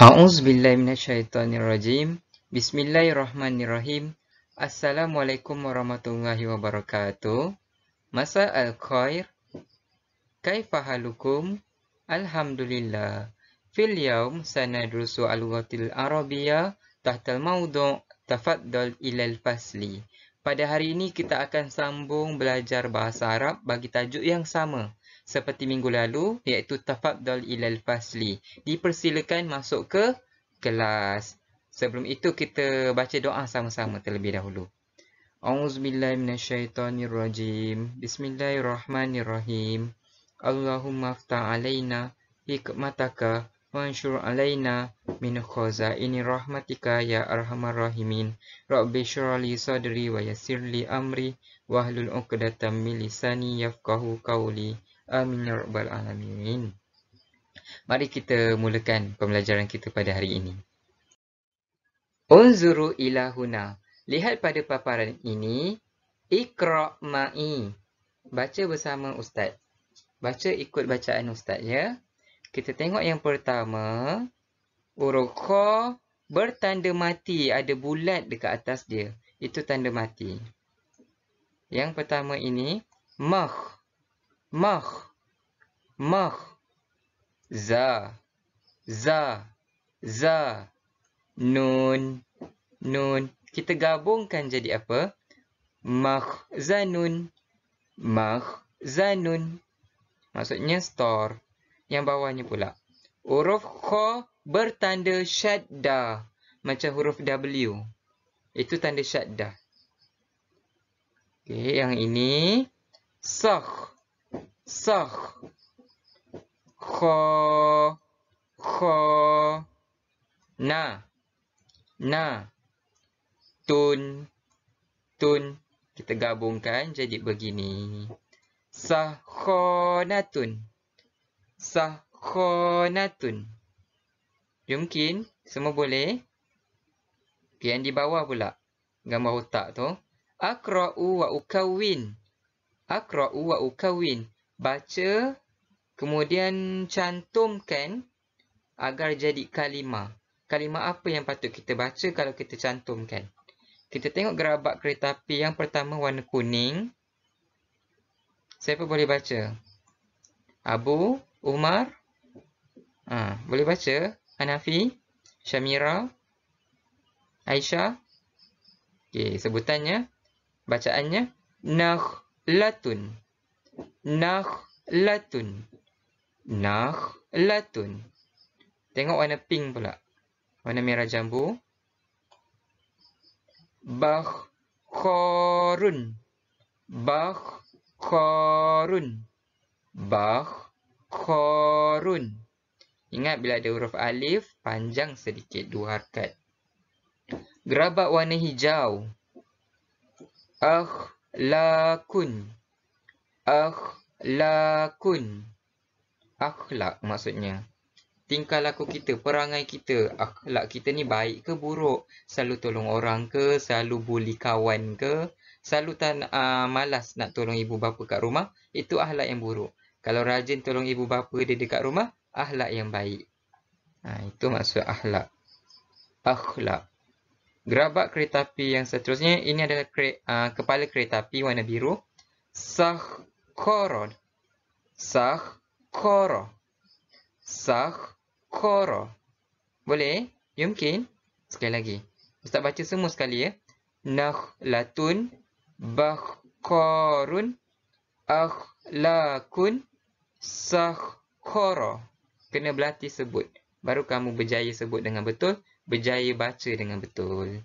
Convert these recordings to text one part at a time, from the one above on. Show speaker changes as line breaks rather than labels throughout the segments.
A'uz billahi minasyaitonir rajim. Bismillahirrahmanirrahim. Assalamualaikum warahmatullahi wabarakatuh. Masa al-khair. Kaifa halukum? Alhamdulillah. Fil yaum sanadrusu al-lughatil arabia tahtal maudu' tafaddal ila al-fasli. Pada hari ini kita akan sambung belajar bahasa Arab bagi tajuk yang sama seperti minggu lalu iaitu tafadhal ilal fasli. Dipersilakan masuk ke kelas. Sebelum itu kita baca doa sama-sama terlebih dahulu. A'udzubillahi minasyaitonirrajim. Bismillahirrahmanirrahim. Allahumma aftah alaina hikmataka wa ansyur alaina min ini rahmatika ya arhamar rahimin. Rabbi syurali sadri wa yassirli amri wahlul uqdatam min lisani yafqahu qawli. Amin ya rabbal alamin. Mari kita mulakan pembelajaran kita pada hari ini. Unzuru ilahuna. Lihat pada paparan ini. Iqra ma'i. Baca bersama ustaz. Baca ikut bacaan ustaz ya. Kita tengok yang pertama. Uruqa bertanda mati. Ada bulat dekat atas dia. Itu tanda mati. Yang pertama ini. Mah. Mach. Mach. Za. Za. Za. Nun. Nun. Kita gabungkan jadi apa? Mach zanun. Mach zanun. Maksudnya store. Yang bawahnya pula. Huruf kho bertanda syadda. Macam huruf W. Itu tanda syadda. Okay, yang ini. Sokh sah kho kho na na tun tun kita gabungkan jadi begini sah kho na sah kho na mungkin semua boleh okay, yang di bawah pula gambar otak tu akra'u wa ukawin akra'u wa ukawin baca, kemudian cantumkan agar jadi kalimah. Kalimah apa yang patut kita baca kalau kita cantumkan? Kita tengok gerabak kereta api yang pertama warna kuning. Siapa boleh baca? Abu, Umar. Ha, boleh baca? Hanafi, Shamira, Aisyah. Okey, sebutannya, bacaannya, Nakhlatun. Nah latun, nah latun. Tengok warna pink pula. Warna merah jambu. Bah bah korun, korun, bah korun. Ingat bila ada huruf alif, panjang sedikit dua harkat. Gerabak warna hijau. Ah lakun. Akhlakun. Akhlak maksudnya. Tingkah laku kita, perangai kita, akhlak kita ni baik ke buruk? Selalu tolong orang ke? Selalu buli kawan ke? Selalu tak uh, ah, malas nak tolong ibu bapa kat rumah? Itu akhlak yang buruk. Kalau rajin tolong ibu bapa dia dekat rumah, akhlak yang baik. Ha, itu maksud akhlak. Akhlak. Gerabak kereta api yang seterusnya, ini adalah kre, uh, kepala kereta api warna biru. Sah korol, sah koro, sah koro. Boleh? Eh? Ya, mungkin? Sekali lagi. Ustaz baca semua sekali ya. Nah latun bah korun ah lakun sah koro. Kena belati sebut. Baru kamu berjaya sebut dengan betul, berjaya baca dengan betul.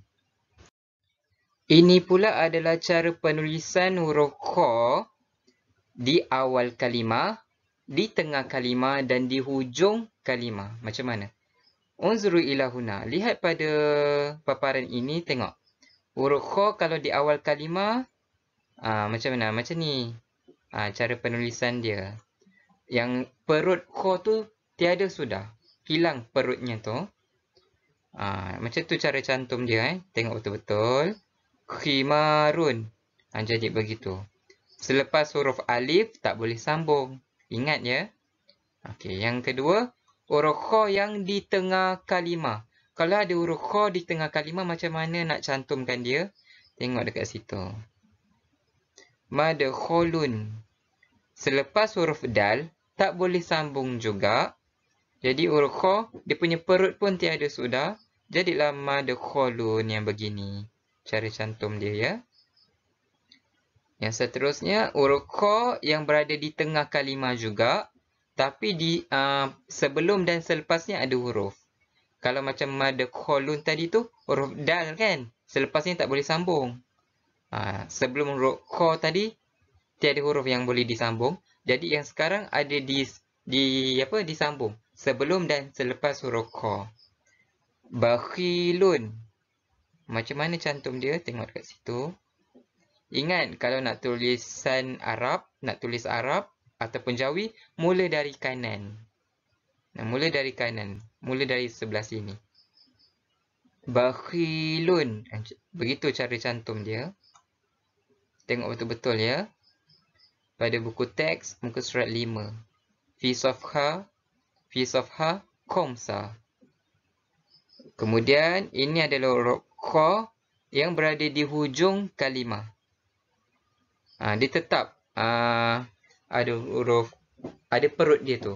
Ini pula adalah cara penulisan huruf Qa di awal kalima, di tengah kalima dan di hujung kalima. Macam mana? Unzuru ilahuna. Lihat pada paparan ini, tengok. Huruf kho kalau di awal kalima, aa, ah, macam mana? Macam ni. Aa, ah, cara penulisan dia. Yang perut kho tu tiada sudah. Hilang perutnya tu. Ha, macam tu cara cantum dia eh. Tengok betul-betul. Khimarun. Ha, jadi begitu. Selepas huruf alif, tak boleh sambung. Ingat ya. Okey, yang kedua. Huruf kho yang di tengah kalimah. Kalau ada huruf kho di tengah kalimah, macam mana nak cantumkan dia? Tengok dekat situ. Mada kholun. Selepas huruf dal, tak boleh sambung juga. Jadi huruf kho, dia punya perut pun tiada sudah. Jadilah mada kholun yang begini. Cara cantum dia ya. Yang seterusnya, uruqa yang berada di tengah kalimah juga. Tapi di uh, sebelum dan selepasnya ada huruf. Kalau macam mother colon tadi tu, huruf dal kan? Selepasnya tak boleh sambung. Uh, sebelum uruqa tadi, tiada huruf yang boleh disambung. Jadi yang sekarang ada di di apa disambung sebelum dan selepas huruf qa bakhilun macam mana cantum dia tengok dekat situ Ingat kalau nak tulisan Arab, nak tulis Arab ataupun Jawi, mula dari kanan. Nah, mula dari kanan. Mula dari sebelah sini. Bakhilun. Ah, begitu cara cantum dia. Tengok betul-betul ya. Pada buku teks, muka surat lima. Fisofha. Fisofha. Komsa. Kemudian, ini adalah rokok yang berada di hujung kalimah ha, dia tetap ha, ada huruf ada perut dia tu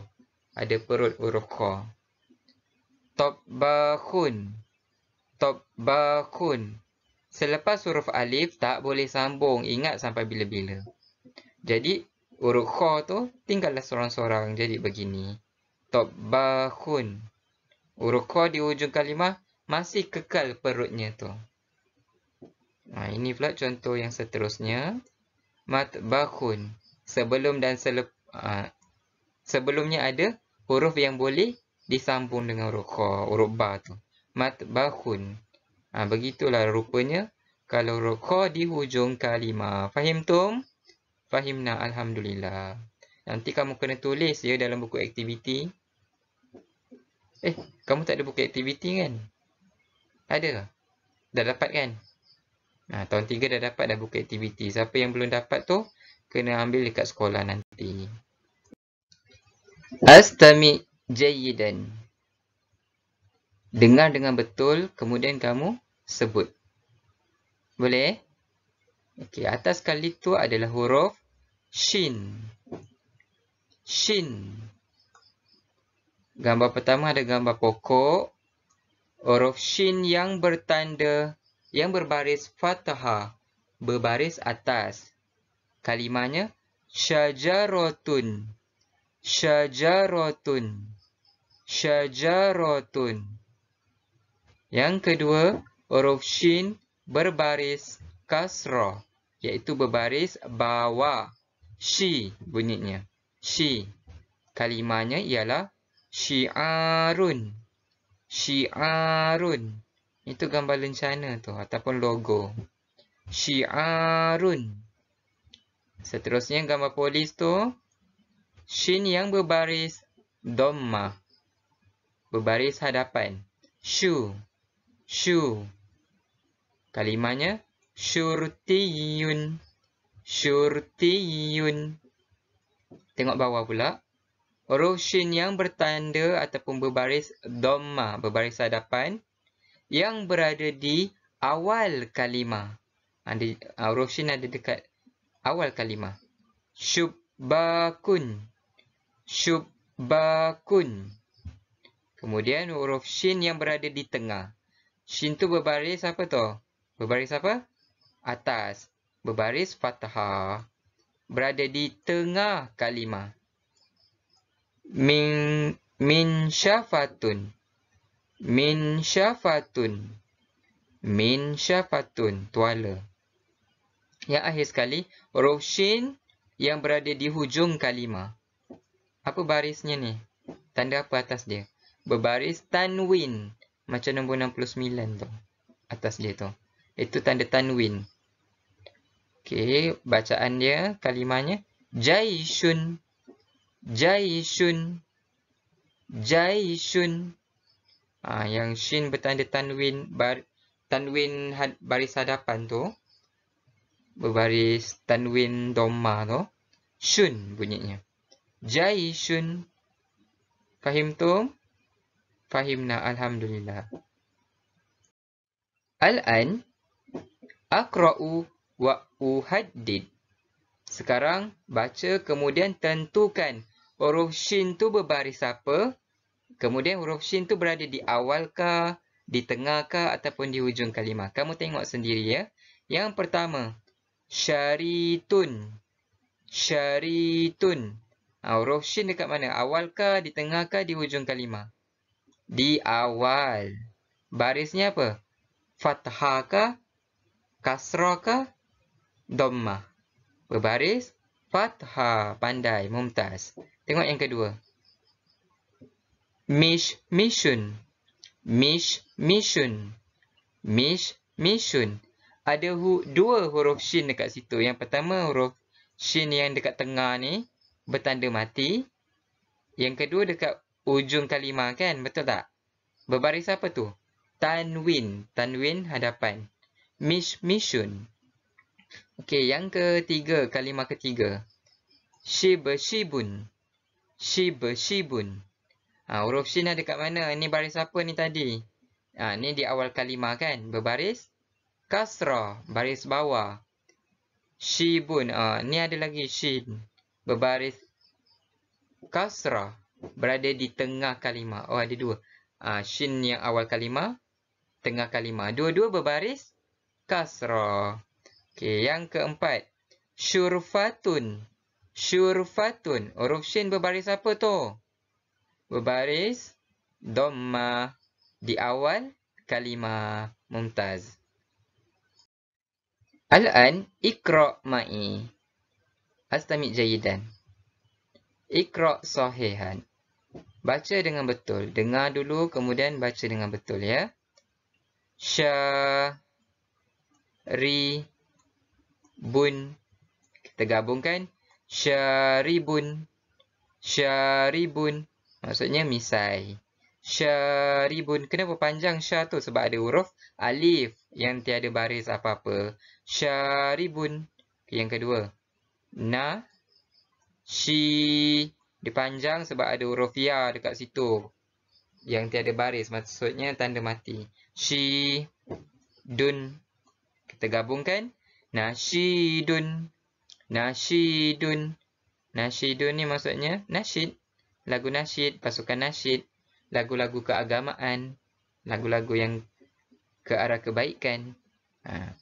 ada perut huruf qa top bakhun top bakhun selepas huruf alif tak boleh sambung ingat sampai bila-bila jadi huruf qa tu tinggallah seorang-seorang jadi begini top bakhun huruf qa di hujung kalimah masih kekal perutnya tu Nah, ini pula contoh yang seterusnya. Mat matbakhun sebelum dan selep ha, sebelumnya ada huruf yang boleh disambung dengan huruf kha huruf ba tu matbakhun ah begitulah rupanya kalau huruf kha di hujung kalimah faham tum fahimna alhamdulillah nanti kamu kena tulis ya dalam buku aktiviti eh kamu tak ada buku aktiviti kan ada dah dapat kan Ha, tahun tiga dah dapat dah buka aktiviti. Siapa yang belum dapat tu, kena ambil dekat sekolah nanti. Astami jayidan. Dengar dengan betul, kemudian kamu sebut. Boleh? Eh? Okey, atas kali tu adalah huruf shin. Shin. Gambar pertama ada gambar pokok. Huruf shin yang bertanda yang berbaris fathah berbaris atas. Kalimahnya syajarotun, syajarotun, syajarotun. Yang kedua, huruf shin berbaris kasrah iaitu berbaris bawah shi bunyinya. Shi. Kalimahnya ialah syiarun. Syiarun. Syiarun. Itu gambar lencana tu ataupun logo. Syiarun. Seterusnya gambar polis tu. Shin yang berbaris doma, Berbaris hadapan. Shu. Shu. Kalimahnya. Syurtiyun. Syurtiyun. Tengok bawah pula. Huruf Shin yang bertanda ataupun berbaris doma, Berbaris hadapan yang berada di awal kalimah. Ada uh, ah, roshin ada dekat awal kalimah. Syubbakun. Syubbakun. Kemudian huruf sin yang berada di tengah. Sin tu berbaris apa tu? Berbaris apa? Atas. Berbaris fathah. Berada di tengah kalimah. Min min syafatun. Min syafatun. Min syafatun. Tuala. Yang akhir sekali. Roshin yang berada di hujung kalimah. Apa barisnya ni? Tanda apa atas dia? Berbaris tanwin. Macam nombor 69 tu. Atas dia tu. Itu tanda tanwin. Okey. Bacaan dia. Kalimahnya. Jaishun. Jaishun. Jaishun. Jaishun ha, yang shin bertanda tanwin bar, tanwin had, baris hadapan tu berbaris tanwin doma tu shun bunyinya jai shun fahim tu fahimna alhamdulillah al-an akra'u wa uhaddid sekarang baca kemudian tentukan huruf shin tu berbaris apa Kemudian huruf shin tu berada di awal ke, di tengah ke ataupun di hujung kalimah. Kamu tengok sendiri ya. Yang pertama, syaritun. Syaritun. Ha, huruf shin dekat mana? Awal ke, di tengah ke, di hujung kalimah? Di awal. Barisnya apa? Fathah ke, kasrah ke, dommah. Berbaris, fathah. Pandai, mumtaz. Tengok yang kedua. Mish mission. Mish mission. Mish mission. Ada hu dua huruf shin dekat situ. Yang pertama huruf shin yang dekat tengah ni bertanda mati. Yang kedua dekat ujung kalimah kan? Betul tak? Berbaris apa tu? Tanwin. Tanwin hadapan. Mish mission. Okey, yang ketiga, kalimah ketiga. Shib shibun. Shib shibun. Shib shibun. Ha, huruf Shin ada kat mana? Ini baris apa ni tadi? Ha, ni di awal kalimah kan? Berbaris? Kasrah. Baris bawah. Shibun. Ha, ni ada lagi Shin. Berbaris kasrah. Berada di tengah kalimah. Oh, ada dua. Ha, shin yang awal kalimah. Tengah kalimah. Dua-dua berbaris kasrah. Okey, yang keempat. Syurfatun. Syurfatun. Huruf Shin berbaris apa tu? berbaris dhamma di awal kalimah mumtaz. Al-an ikra' ma'i. Astamik jayidan. Ikra' sahihan. Baca dengan betul. Dengar dulu kemudian baca dengan betul ya. Syaribun, Kita gabungkan. Sha-ri-bun. Sha-ri-bun. Syaribun, syaribun. bun Maksudnya misai. Syaribun. Kenapa panjang syar tu? Sebab ada huruf alif yang tiada baris apa-apa. Syaribun. Yang kedua. Na. Si. Dipanjang sebab ada huruf ya dekat situ. Yang tiada baris. Maksudnya tanda mati. Si. Dun. Kita gabungkan. Nasidun. Nasidun. Nasidun ni maksudnya nasid lagu nasyid, pasukan nasyid, lagu-lagu keagamaan, lagu-lagu yang ke arah kebaikan. Ha.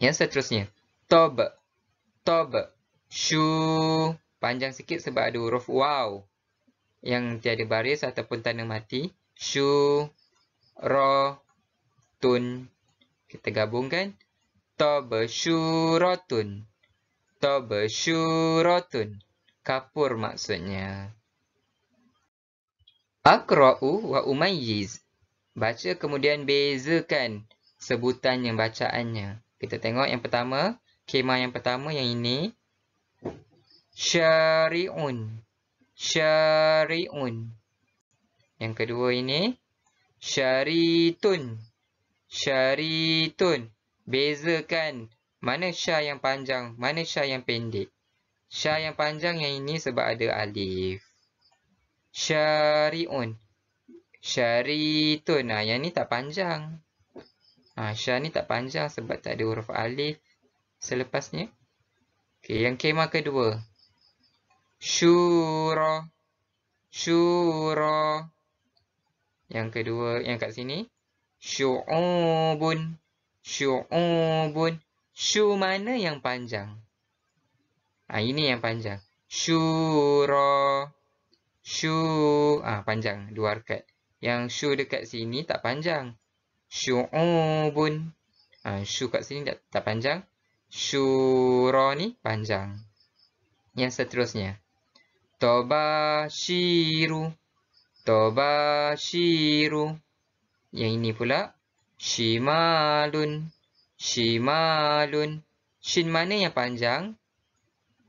Yang seterusnya, tob, tob, shu, panjang sikit sebab ada huruf wow yang tiada baris ataupun tanda mati. Shu, ro, tun, kita gabungkan. Tob, shu, ro, tun. tobe shu, shu, ro, tun kapur maksudnya. Akra'u wa umayyiz. Baca kemudian bezakan sebutan yang bacaannya. Kita tengok yang pertama, kema yang pertama yang ini. Syari'un. Syari'un. Yang kedua ini. Syaritun. Syaritun. Bezakan mana syah yang panjang, mana syah yang pendek. Syah yang panjang yang ini sebab ada alif. Syari'un. Syari'tun. Ha, yang ni tak panjang. Ha, syah ni tak panjang sebab tak ada huruf alif selepasnya. Okay, yang kema kedua. Syura. Syura. Yang kedua, yang kat sini. Syu'ubun. Syu'ubun. Syu mana yang panjang? Ah ini yang panjang. Syuro. Syu. Ah panjang. Dua arkat. Yang syu dekat sini tak panjang. Syu'ubun. Ha, syu kat sini tak, tak panjang. Syuro ni panjang. Yang seterusnya. Toba syiru. Toba syiru. Yang ini pula. Shimalun. Shimalun. Shin mana yang panjang?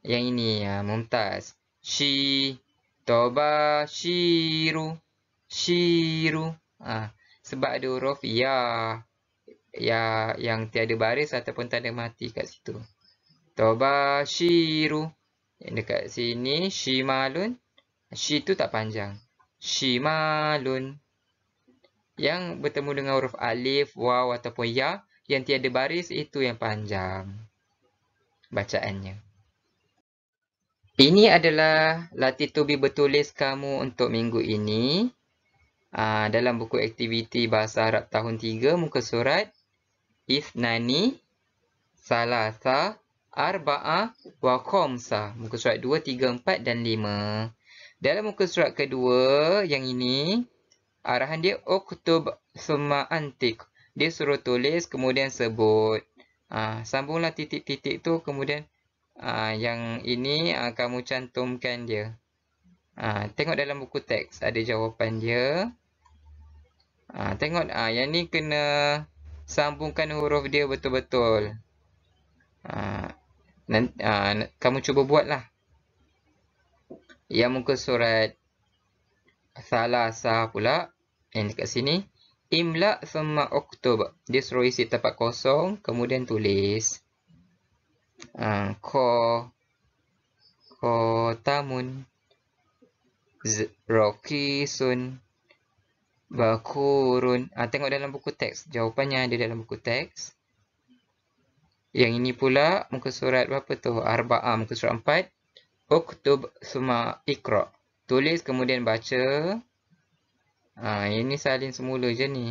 yang ini uh, mumtaz shi toba shiru shiru uh, sebab ada huruf ya ya yang tiada baris ataupun tanda mati kat situ toba shiru yang dekat sini shimalun shi tu tak panjang shimalun yang bertemu dengan huruf alif waw ataupun ya yang tiada baris itu yang panjang bacaannya ini adalah latitubi bertulis kamu untuk minggu ini uh, dalam buku aktiviti Bahasa Arab tahun 3 muka surat Isnani Salasa Arba'a wa Khomsa muka surat 2, 3, 4 dan 5. Dalam muka surat kedua yang ini arahan dia Oktub Suma Antik. Dia suruh tulis kemudian sebut. Uh, sambunglah titik-titik tu kemudian Aa, ah, yang ini aa, ah, kamu cantumkan dia. Aa, ah, tengok dalam buku teks ada jawapan dia. Aa, tengok aa, yang ni kena sambungkan huruf dia betul-betul. Kamu cuba buatlah. Yang muka surat salah sah pula. Yang dekat sini. Imla' thumma oktober. Dia suruh isi tempat kosong. Kemudian tulis. Ha, ko ko tamun Rocky Sun Bakurun ha, Tengok dalam buku teks Jawapannya ada dalam buku teks Yang ini pula Muka surat berapa tu? Arba'a Muka surat empat, Uktub Suma Ikra Tulis kemudian baca ha, Ini salin semula je ni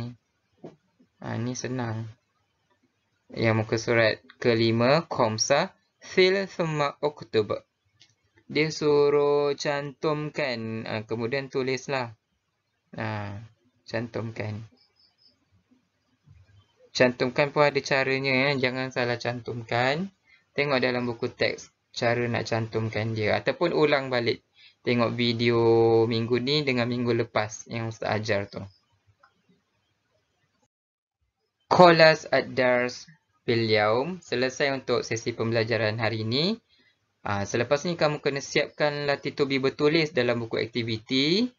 ha, Ini senang yang muka surat kelima komsa fil thumma uktub dia suruh cantumkan ha, kemudian tulislah ha, cantumkan cantumkan pun ada caranya ya. jangan salah cantumkan tengok dalam buku teks cara nak cantumkan dia ataupun ulang balik tengok video minggu ni dengan minggu lepas yang ustaz ajar tu Kolas us Dars Biliaum selesai untuk sesi pembelajaran hari ini. Ah, selepas ni kamu kena siapkan latitubi bertulis dalam buku aktiviti.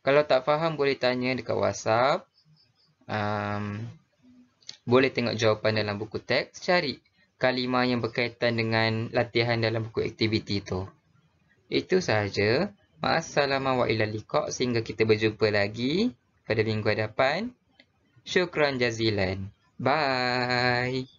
Kalau tak faham boleh tanya dekat WhatsApp. Um, boleh tengok jawapan dalam buku teks. Cari kalimah yang berkaitan dengan latihan dalam buku aktiviti tu. Itu sahaja. Assalamualaikum sehingga kita berjumpa lagi pada minggu hadapan. Syukran jazilan. Bye.